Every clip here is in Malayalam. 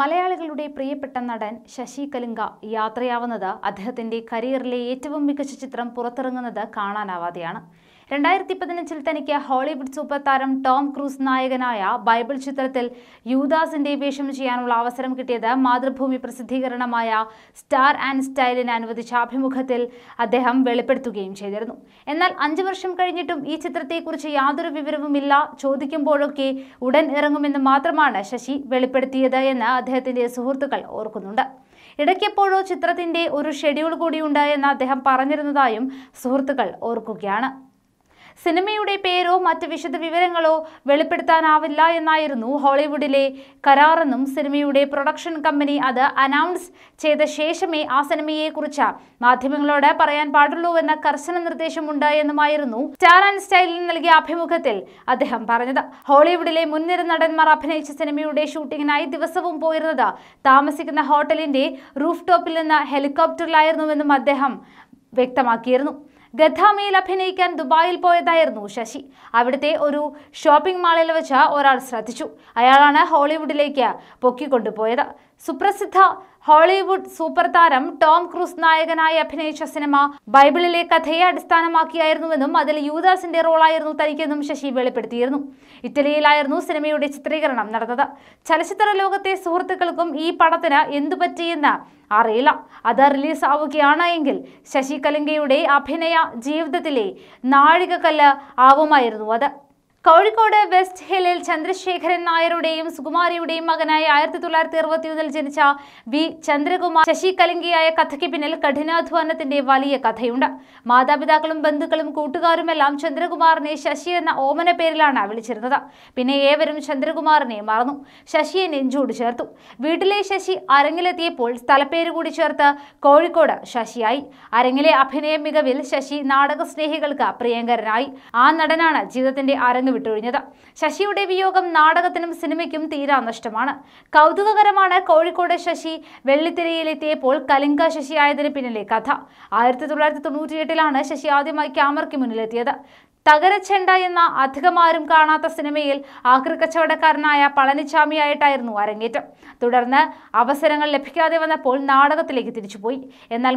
മലയാളികളുടെ പ്രിയപ്പെട്ട നടൻ ശശി കലിംഗ യാത്രയാവുന്നത് അദ്ദേഹത്തിൻ്റെ കരിയറിലെ ഏറ്റവും മികച്ച ചിത്രം പുറത്തിറങ്ങുന്നത് കാണാനാവാതെയാണ് രണ്ടായിരത്തി പതിനഞ്ചിൽ തനിക്ക് ഹോളിവുഡ് സൂപ്പർ താരം ടോം ക്രൂസ് നായകനായ ബൈബിൾ ചിത്രത്തിൽ യൂദാസിന്റെ വേഷം ചെയ്യാനുള്ള അവസരം കിട്ടിയത് മാതൃഭൂമി പ്രസിദ്ധീകരണമായ സ്റ്റാർ ആൻഡ് സ്റ്റൈലിന് അനുവദിച്ച അഭിമുഖത്തിൽ അദ്ദേഹം വെളിപ്പെടുത്തുകയും ചെയ്തിരുന്നു എന്നാൽ അഞ്ചു വർഷം കഴിഞ്ഞിട്ടും ഈ ചിത്രത്തെക്കുറിച്ച് യാതൊരു വിവരവുമില്ല ചോദിക്കുമ്പോഴൊക്കെ ഉടൻ ഇറങ്ങുമെന്ന് മാത്രമാണ് ശശി വെളിപ്പെടുത്തിയത് എന്ന് അദ്ദേഹത്തിന്റെ സുഹൃത്തുക്കൾ ഓർക്കുന്നുണ്ട് ഇടയ്ക്കെപ്പോഴോ ചിത്രത്തിന്റെ ഒരു ഷെഡ്യൂൾ കൂടിയുണ്ട് എന്ന് അദ്ദേഹം പറഞ്ഞിരുന്നതായും സുഹൃത്തുക്കൾ ഓർക്കുകയാണ് സിനിമയുടെ പേരോ മറ്റ് വിശദ വിവരങ്ങളോ വെളിപ്പെടുത്താനാവില്ല എന്നായിരുന്നു ഹോളിവുഡിലെ കരാറെന്നും സിനിമയുടെ പ്രൊഡക്ഷൻ കമ്പനി അത് അനൗൺസ് ചെയ്ത ശേഷമേ ആ സിനിമയെക്കുറിച്ച് മാധ്യമങ്ങളോട് പറയാൻ പാടുള്ളൂവെന്ന കർശന നിർദ്ദേശമുണ്ട് എന്നുമായിരുന്നു സ്റ്റാർ ആൻഡ് സ്റ്റൈലിന് നൽകിയ അഭിമുഖത്തിൽ അദ്ദേഹം പറഞ്ഞത് ഹോളിവുഡിലെ മുൻനിര നടന്മാർ അഭിനയിച്ച സിനിമയുടെ ഷൂട്ടിങ്ങിനായി ദിവസവും പോയിരുന്നത് താമസിക്കുന്ന ഹോട്ടലിന്റെ റൂഫ് ടോപ്പിൽ നിന്ന് ഹെലികോപ്റ്ററിലായിരുന്നുവെന്നും അദ്ദേഹം വ്യക്തമാക്കിയിരുന്നു ഗദ്ദാമയിൽ അഭിനയിക്കാൻ ദുബായിൽ പോയതായിരുന്നു ശശി അവിടുത്തെ ഒരു ഷോപ്പിംഗ് മാളിൽ വെച്ച് ഒരാൾ ശ്രദ്ധിച്ചു അയാളാണ് ഹോളിവുഡിലേക്ക് പൊക്കിക്കൊണ്ടുപോയത് സുപ്രസിദ്ധ ഹോളിവുഡ് സൂപ്പർ താരം ടോം ക്രൂസ് നായകനായി അഭിനയിച്ച സിനിമ ബൈബിളിലെ കഥയെ അടിസ്ഥാനമാക്കിയായിരുന്നുവെന്നും അതിൽ യൂദാസിന്റെ റോളായിരുന്നു തനിക്കെന്നും ശശി വെളിപ്പെടുത്തിയിരുന്നു ഇറ്റലിയിലായിരുന്നു സിനിമയുടെ ചിത്രീകരണം നടന്നത് ചലച്ചിത്ര ലോകത്തെ സുഹൃത്തുക്കൾക്കും ഈ പടത്തിന് എന്തു പറ്റിയെന്ന് അറിയില്ല അത് റിലീസ് ആവുകയാണ് എങ്കിൽ ശശി കലിംഗയുടെ അഭിനയ ജീവിതത്തിലെ നാഴികക്കല്ല് ആവുമായിരുന്നു അത് കോഴിക്കോട് വെസ്റ്റ് ഹില്ലിൽ ചന്ദ്രശേഖരൻ നായരുടെയും സുകുമാരിയുടെയും മകനായ ആയിരത്തി തൊള്ളായിരത്തി അറുപത്തിയൊന്നിൽ ജനിച്ച വി ചന്ദ്രകുമാർ ശശി കലിംഗിയായ കഥയ്ക്ക് പിന്നിൽ കഠിനാധ്വാനത്തിന്റെ വലിയ കഥയുണ്ട് മാതാപിതാക്കളും ബന്ധുക്കളും കൂട്ടുകാരുമെല്ലാം ചന്ദ്രകുമാറിനെ ശശി എന്ന ഓമന പേരിലാണ് വിളിച്ചിരുന്നത് പിന്നെ ഏവരും ചന്ദ്രകുമാറിനെ മറന്നു ശശിയെ നെഞ്ചോട് ചേർത്തു വീട്ടിലെ ശശി അരങ്ങിലെത്തിയപ്പോൾ സ്ഥലപ്പേര് കൂടി ചേർത്ത് കോഴിക്കോട് ശശിയായി അരങ്ങിലെ അഭിനയ മികവിൽ ശശി നാടക സ്നേഹികൾക്ക് പ്രിയങ്കരനായി ആ നടനാണ് ജീവിതത്തിന്റെ അരങ്ങ് വിട്ടൊഴിഞ്ഞത് ശശിയുടെ വിയോഗം നാടകത്തിനും സിനിമയ്ക്കും തീരാ നഷ്ടമാണ് കൗതുകകരമാണ് കോഴിക്കോട് ശശി വെള്ളിത്തിരയിലെത്തിയപ്പോൾ കലിംഗ ശശിയായതിന് ആയതിന് പിന്നിലെ കഥ ആയിരത്തി തൊള്ളായിരത്തി തൊണ്ണൂറ്റിയെട്ടിലാണ് ശശി ആദ്യമായി ക്യാമറയ്ക്ക് മുന്നിലെത്തിയത് തകരച്ചെണ്ട എന്ന അധികമാരും കാണാത്ത സിനിമയിൽ കച്ചവടക്കാരനായ പളനിച്ചാമിയായിട്ടായിരുന്നു അരങ്ങേറ്റം തുടർന്ന് അവസരങ്ങൾ ലഭിക്കാതെ വന്നപ്പോൾ നാടകത്തിലേക്ക് തിരിച്ചുപോയി എന്നാൽ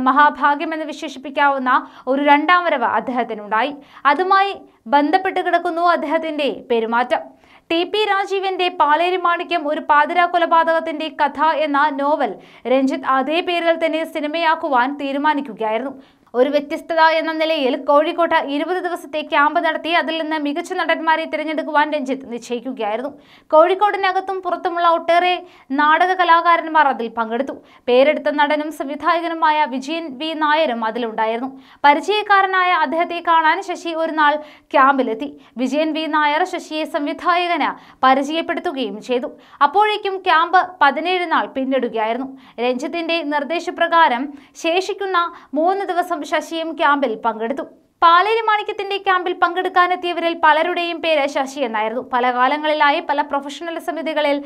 എന്ന് വിശേഷിപ്പിക്കാവുന്ന ഒരു രണ്ടാം വരവ് അദ്ദേഹത്തിനുണ്ടായി അതുമായി ബന്ധപ്പെട്ട് കിടക്കുന്നു അദ്ദേഹത്തിൻ്റെ പെരുമാറ്റം ടി പി രാജീവിന്റെ പാലേരി മാണിക്യം ഒരു പാതിരാ കൊലപാതകത്തിന്റെ കഥ എന്ന നോവൽ രഞ്ജിത്ത് അതേ പേരിൽ തന്നെ സിനിമയാക്കുവാൻ തീരുമാനിക്കുകയായിരുന്നു ഒരു വ്യത്യസ്തത എന്ന നിലയിൽ കോഴിക്കോട്ട് ഇരുപത് ദിവസത്തെ ക്യാമ്പ് നടത്തി അതിൽ നിന്ന് മികച്ച നടന്മാരെ തിരഞ്ഞെടുക്കുവാൻ രഞ്ജിത്ത് നിശ്ചയിക്കുകയായിരുന്നു കോഴിക്കോടിനകത്തും പുറത്തുമുള്ള ഒട്ടേറെ നാടക കലാകാരന്മാർ അതിൽ പങ്കെടുത്തു പേരെടുത്ത നടനും സംവിധായകനുമായ വിജയൻ വി നായരും അതിലുണ്ടായിരുന്നു പരിചയക്കാരനായ അദ്ദേഹത്തെ കാണാൻ ശശി ഒരു നാൾ ക്യാമ്പിലെത്തി വിജയൻ വി നായർ ശശിയെ സംവിധായകന് പരിചയപ്പെടുത്തുകയും ചെയ്തു അപ്പോഴേക്കും ക്യാമ്പ് പതിനേഴ് നാൾ പിന്നിടുകയായിരുന്നു രഞ്ജിത്തിന്റെ നിർദ്ദേശപ്രകാരം ശേഷിക്കുന്ന മൂന്ന് ദിവസം ശശിയും ക്യാമ്പിൽ പങ്കെടുത്തു പാലേരി മാണിക്യത്തിന്റെ ക്യാമ്പിൽ പങ്കെടുക്കാനെത്തിയവരിൽ പലരുടെയും പേര് ശശി എന്നായിരുന്നു പല കാലങ്ങളിലായി പല പ്രൊഫഷണൽ സമിതികളിൽ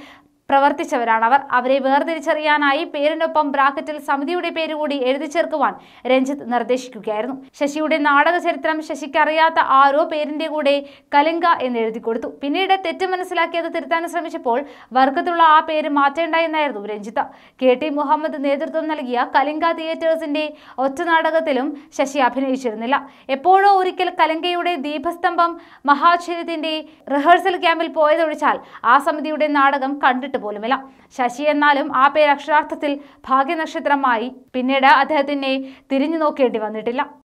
പ്രവർത്തിച്ചവരാണവർ അവരെ വേർതിരിച്ചറിയാനായി പേരിനൊപ്പം ബ്രാക്കറ്റിൽ സമിതിയുടെ പേര് കൂടി എഴുതി ചേർക്കുവാൻ രഞ്ജിത്ത് നിർദ്ദേശിക്കുകയായിരുന്നു ശശിയുടെ നാടക ചരിത്രം ശശിക്കറിയാത്ത ആരോ പേരിന്റെ കൂടെ കലിംഗ എന്ന് എഴുതി കൊടുത്തു പിന്നീട് തെറ്റ് മനസ്സിലാക്കിയത് തിരുത്താൻ ശ്രമിച്ചപ്പോൾ വർക്കത്തുള്ള ആ പേര് മാറ്റേണ്ട എന്നായിരുന്നു രഞ്ജിത്ത് കെ ടി മുഹമ്മദ് നേതൃത്വം നൽകിയ കലിംഗ തിയേറ്റേഴ്സിന്റെ ഒറ്റ നാടകത്തിലും ശശി അഭിനയിച്ചിരുന്നില്ല എപ്പോഴോ ഒരിക്കൽ കലിംഗയുടെ ദീപസ്തംഭം മഹാക്ഷരത്തിന്റെ റിഹേഴ്സൽ ക്യാമ്പിൽ പോയതൊഴിച്ചാൽ ആ സമിതിയുടെ നാടകം കണ്ടിട്ട് പോലുമില്ല ശശി എന്നാലും ആ പേര് അക്ഷരാർത്ഥത്തിൽ ഭാഗ്യനക്ഷത്രമായി പിന്നീട് അദ്ദേഹത്തിനെ തിരിഞ്ഞു നോക്കേണ്ടി വന്നിട്ടില്ല